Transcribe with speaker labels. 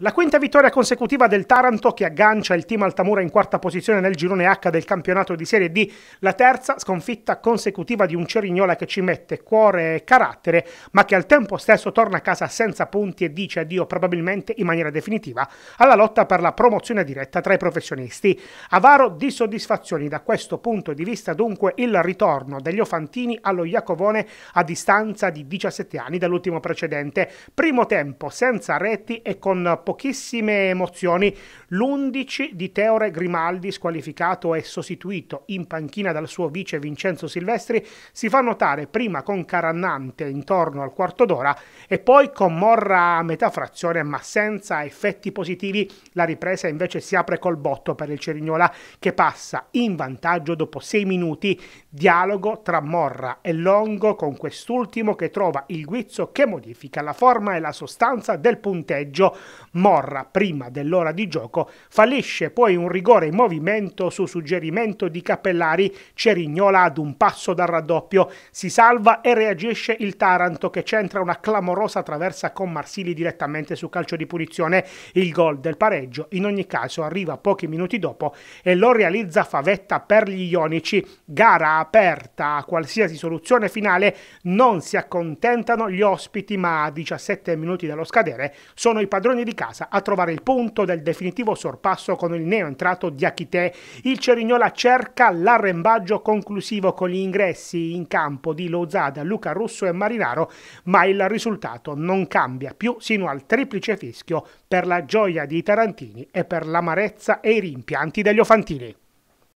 Speaker 1: La quinta vittoria consecutiva del Taranto che aggancia il team Altamura in quarta posizione nel girone H del campionato di Serie D, la terza sconfitta consecutiva di un Cerignola che ci mette cuore e carattere, ma che al tempo stesso torna a casa senza punti e dice addio probabilmente in maniera definitiva alla lotta per la promozione diretta tra i professionisti. Avaro di soddisfazioni da questo punto di vista dunque il ritorno degli Ofantini allo Iacovone a distanza di 17 anni dall'ultimo precedente. Primo tempo senza reti e con pochissime emozioni, l'11 di Teore Grimaldi, squalificato e sostituito in panchina dal suo vice Vincenzo Silvestri, si fa notare prima con Carannante intorno al quarto d'ora e poi con Morra a metà frazione ma senza effetti positivi. La ripresa invece si apre col botto per il Cerignola che passa in vantaggio dopo sei minuti. Dialogo tra Morra e Longo con quest'ultimo che trova il guizzo che modifica la forma e la sostanza del punteggio. Morra, prima dell'ora di gioco, fallisce poi un rigore in movimento su suggerimento di Cappellari, Cerignola ad un passo dal raddoppio, si salva e reagisce il Taranto che centra una clamorosa traversa con Marsili direttamente su calcio di punizione. Il gol del pareggio in ogni caso arriva pochi minuti dopo e lo realizza Favetta per gli Ionici. Gara aperta a qualsiasi soluzione finale, non si accontentano gli ospiti ma a 17 minuti dallo scadere sono i padroni di casa casa a trovare il punto del definitivo sorpasso con il neoentrato Diachité. Il Cerignola cerca l'arrembaggio conclusivo con gli ingressi in campo di Lozada, Luca Russo e Marinaro, ma il risultato non cambia più sino al triplice fischio per la gioia di Tarantini e per l'amarezza e i rimpianti degli Ofantini.